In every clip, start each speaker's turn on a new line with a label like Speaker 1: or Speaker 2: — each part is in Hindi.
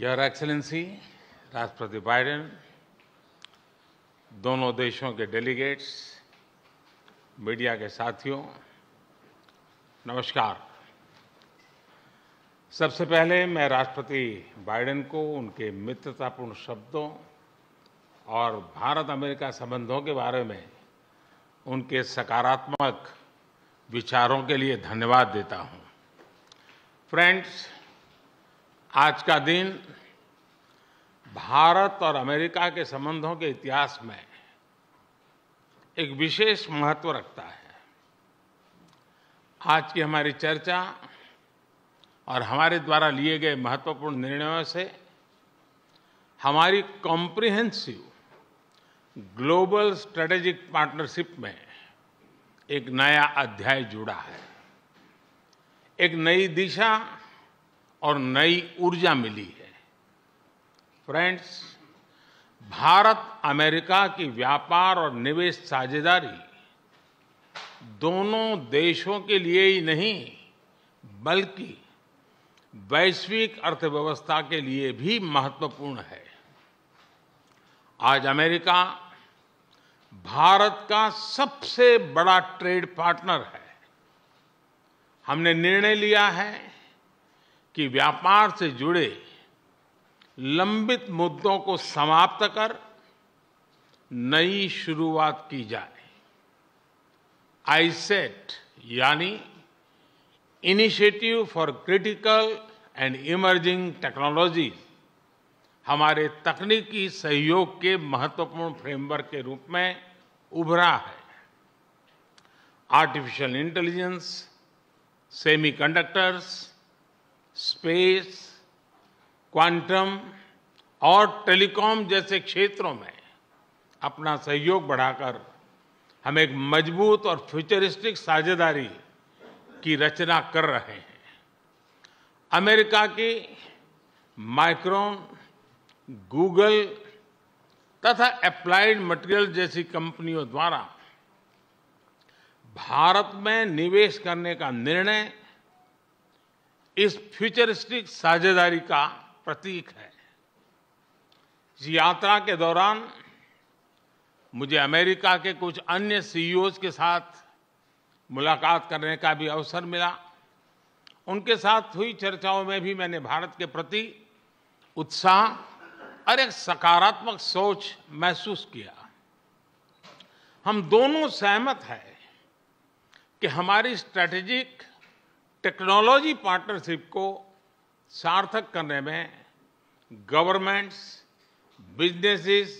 Speaker 1: योर एक्सलेंसी राष्ट्रपति बाइडेन दोनों देशों के डेलीगेट्स मीडिया के साथियों नमस्कार सबसे पहले मैं राष्ट्रपति बाइडेन को उनके मित्रतापूर्ण शब्दों और भारत अमेरिका संबंधों के बारे में उनके सकारात्मक विचारों के लिए धन्यवाद देता हूं फ्रेंड्स आज का दिन भारत और अमेरिका के संबंधों के इतिहास में एक विशेष महत्व रखता है आज की हमारी चर्चा और हमारे द्वारा लिए गए महत्वपूर्ण निर्णयों से हमारी कॉम्प्रिहेंसिव ग्लोबल स्ट्रेटेजिक पार्टनरशिप में एक नया अध्याय जुड़ा है एक नई दिशा और नई ऊर्जा मिली है फ्रेंड्स भारत अमेरिका की व्यापार और निवेश साझेदारी दोनों देशों के लिए ही नहीं बल्कि वैश्विक अर्थव्यवस्था के लिए भी महत्वपूर्ण है आज अमेरिका भारत का सबसे बड़ा ट्रेड पार्टनर है हमने निर्णय लिया है कि व्यापार से जुड़े लंबित मुद्दों को समाप्त कर नई शुरुआत की जाए आईसेट यानी initiative for critical and emerging technology हमारे तकनीकी सहयोग के महत्वपूर्ण फ्रेमवर्क के रूप में उभरा है artificial intelligence semiconductors space quantum और टेलीकॉम जैसे क्षेत्रों में अपना सहयोग बढ़ाकर हम एक मजबूत और फ्यूचरिस्टिक साझेदारी की रचना कर रहे हैं अमेरिका की माइक्रोन गूगल तथा अप्लाइड मटेरियल जैसी कंपनियों द्वारा भारत में निवेश करने का निर्णय इस फ्यूचरिस्टिक साझेदारी का प्रतीक है इस यात्रा के दौरान मुझे अमेरिका के कुछ अन्य सीईओज e के साथ मुलाकात करने का भी अवसर मिला उनके साथ हुई चर्चाओं में भी मैंने भारत के प्रति उत्साह और एक सकारात्मक सोच महसूस किया हम दोनों सहमत हैं कि हमारी स्ट्रैटेजिक टेक्नोलॉजी पार्टनरशिप को सार्थक करने में गवर्नमेंट्स बिजनेसेस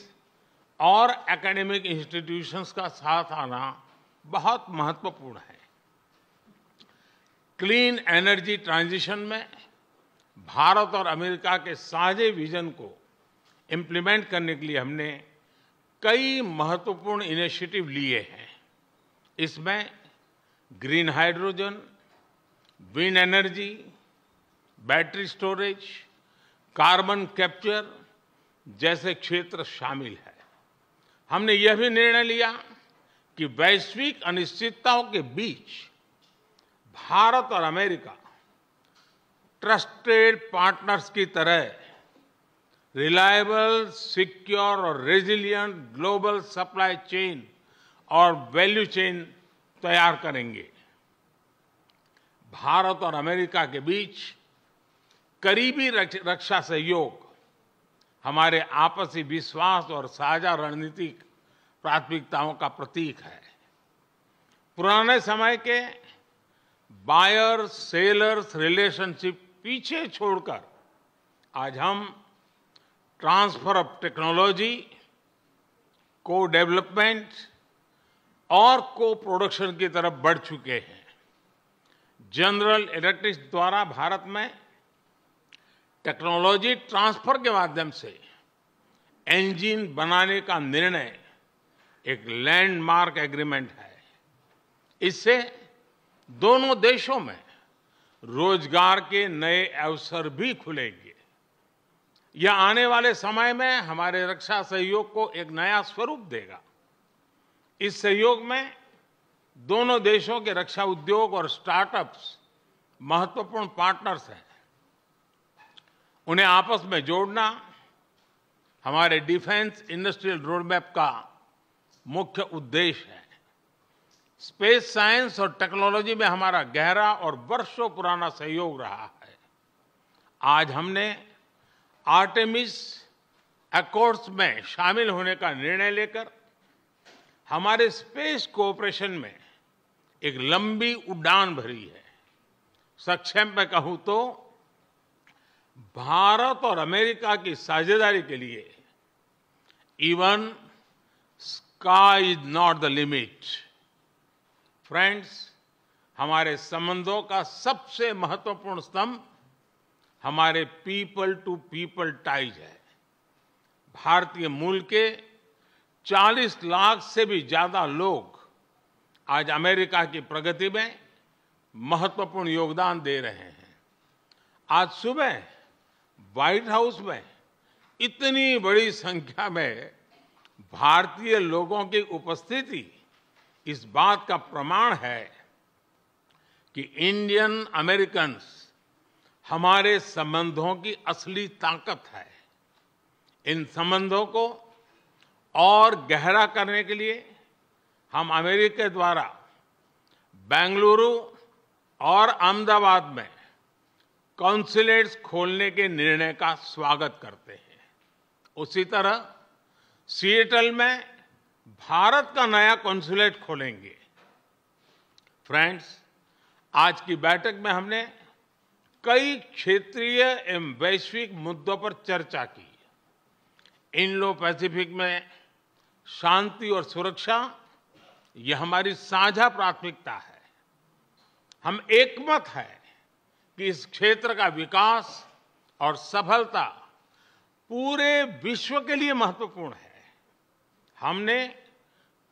Speaker 1: और एकेडमिक इंस्टीट्यूशंस का साथ आना बहुत महत्वपूर्ण है क्लीन एनर्जी ट्रांजिशन में भारत और अमेरिका के साझे विजन को इम्प्लीमेंट करने के लिए हमने कई महत्वपूर्ण इनिशिएटिव लिए हैं इसमें green hydrogen wind energy battery storage carbon capture जैसे क्षेत्र शामिल है हमने यह भी निर्णय लिया कि वैश्विक अनिश्चितताओं के बीच भारत और अमेरिका ट्रस्टेड पार्टनर्स की तरह रिलायबल सिक्योर और रेजिलियंट ग्लोबल सप्लाई चेन और वैल्यू चेन तैयार करेंगे भारत और अमेरिका के बीच करीबी रक्षा सहयोग हमारे आपसी विश्वास और साझा रणनीतिक प्राथमिकताओं का प्रतीक है पुराने समय के बायर सेलर्स रिलेशनशिप पीछे छोड़कर आज हम ट्रांसफर ऑफ टेक्नोलॉजी को डेवलपमेंट और को प्रोडक्शन की तरफ बढ़ चुके हैं जनरल इलेक्ट्रिक द्वारा भारत में टेक्नोलॉजी ट्रांसफर के माध्यम से इंजन बनाने का निर्णय एक लैंडमार्क एग्रीमेंट है इससे दोनों देशों में रोजगार के नए अवसर भी खुलेंगे यह आने वाले समय में हमारे रक्षा सहयोग को एक नया स्वरूप देगा इस सहयोग में दोनों देशों के रक्षा उद्योग और स्टार्टअप्स महत्वपूर्ण पार्टनर्स हैं उन्हें आपस में जोड़ना हमारे डिफेंस इंडस्ट्रियल रोडमैप का मुख्य उद्देश्य है स्पेस साइंस और टेक्नोलॉजी में हमारा गहरा और वर्षों पुराना सहयोग रहा है आज हमने आर्टेमिस अकॉर्ड्स में शामिल होने का निर्णय लेकर हमारे स्पेस कोऑपरेशन में एक लंबी उड़ान भरी है सक्षम में कहूं तो भारत और अमेरिका की साझेदारी के लिए even sky is not the limit friends हमारे संबंधों का सबसे महत्वपूर्ण स्तंभ हमारे पीपल टू पीपल टाइज है भारतीय मूल के 40 लाख से भी ज्यादा लोग आज अमेरिका की प्रगति में महत्वपूर्ण योगदान दे रहे हैं आज सुबह व्हाइट हाउस में इतनी बड़ी संख्या में भारतीय लोगों की उपस्थिति इस बात का प्रमाण है कि इंडियन अमेरिकन हमारे संबंधों की असली ताकत है इन संबंधों को और गहरा करने के लिए हम अमेरिका द्वारा बेंगलुरु और अहमदाबाद में कॉन्सुलेट्स खोलने के निर्णय का स्वागत करते हैं उसी तरह सिएटल में भारत का नया कॉन्सुलेट खोलेंगे फ्रेंड्स आज की बैठक में हमने कई क्षेत्रीय एवं वैश्विक मुद्दों पर चर्चा की इंडो पैसिफिक में शांति और सुरक्षा यह हमारी साझा प्राथमिकता है हम एकमत हैं कि इस क्षेत्र का विकास और सफलता पूरे विश्व के लिए महत्वपूर्ण है हमने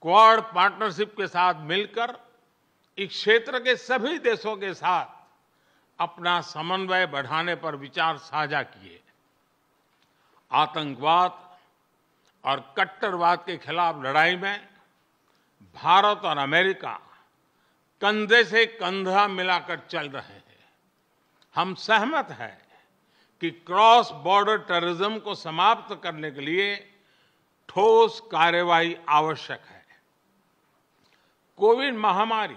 Speaker 1: क्वाड पार्टनरशिप के साथ मिलकर इस क्षेत्र के सभी देशों के साथ अपना समन्वय बढ़ाने पर विचार साझा किए आतंकवाद और कट्टरवाद के खिलाफ लड़ाई में भारत और अमेरिका कंधे से कंधा मिलाकर चल रहे हैं हम सहमत हैं कि क्रॉस बॉर्डर टेररिज्म को समाप्त करने के लिए ठोस कार्यवाही आवश्यक है कोविड महामारी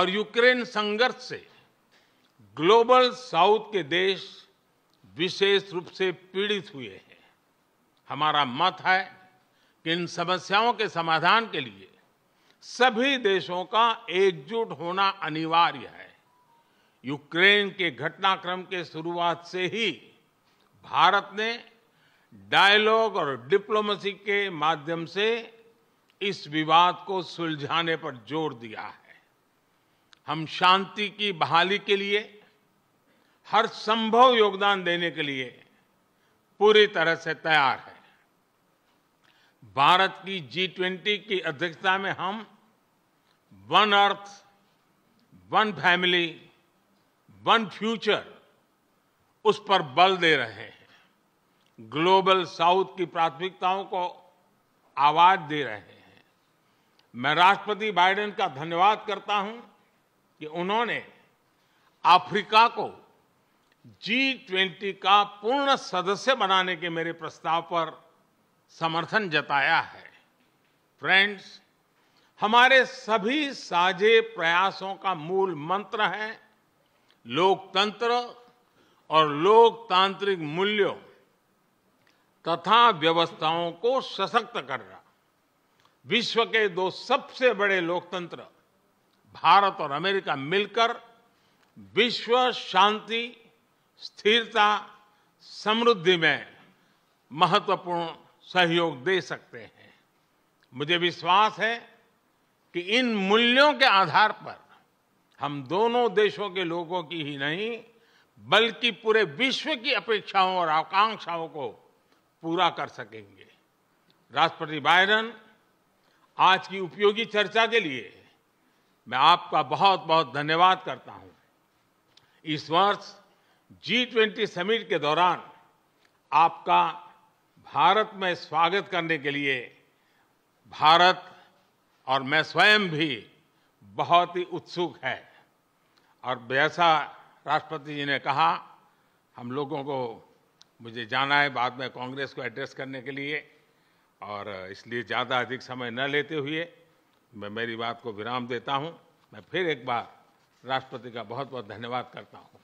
Speaker 1: और यूक्रेन संघर्ष से ग्लोबल साउथ के देश विशेष रूप से पीड़ित हुए हैं हमारा मत है कि इन समस्याओं के समाधान के लिए सभी देशों का एकजुट होना अनिवार्य है यूक्रेन के घटनाक्रम के शुरुआत से ही भारत ने डायलॉग और डिप्लोमेसी के माध्यम से इस विवाद को सुलझाने पर जोर दिया है हम शांति की बहाली के लिए हर संभव योगदान देने के लिए पूरी तरह से तैयार है भारत की जी ट्वेंटी की अध्यक्षता में हम one earth one family one future उस पर बल दे रहे हैं ग्लोबल साउथ की प्राथमिकताओं को आवाज दे रहे हैं मैं राष्ट्रपति बाइडेन का धन्यवाद करता हूं कि उन्होंने अफ्रीका को जी ट्वेंटी का पूर्ण सदस्य बनाने के मेरे प्रस्ताव पर समर्थन जताया है फ्रेंड्स हमारे सभी साझे प्रयासों का मूल मंत्र है लोकतंत्र और लोकतांत्रिक मूल्यों तथा व्यवस्थाओं को सशक्त करना विश्व के दो सबसे बड़े लोकतंत्र भारत और अमेरिका मिलकर विश्व शांति स्थिरता समृद्धि में महत्वपूर्ण सहयोग दे सकते हैं मुझे विश्वास है कि इन मूल्यों के आधार पर हम दोनों देशों के लोगों की ही नहीं बल्कि पूरे विश्व की अपेक्षाओं और आकांक्षाओं को पूरा कर सकेंगे राष्ट्रपति बाइडन आज की उपयोगी चर्चा के लिए मैं आपका बहुत बहुत धन्यवाद करता हूं इस वर्ष जी ट्वेंटी समिट के दौरान आपका भारत में स्वागत करने के लिए भारत और मैं स्वयं भी बहुत ही उत्सुक है और जैसा राष्ट्रपति जी ने कहा हम लोगों को मुझे जाना है बाद में कांग्रेस को एड्रेस करने के लिए और इसलिए ज़्यादा अधिक समय न लेते हुए मैं मेरी बात को विराम देता हूं मैं फिर एक बार राष्ट्रपति का बहुत बहुत धन्यवाद करता हूं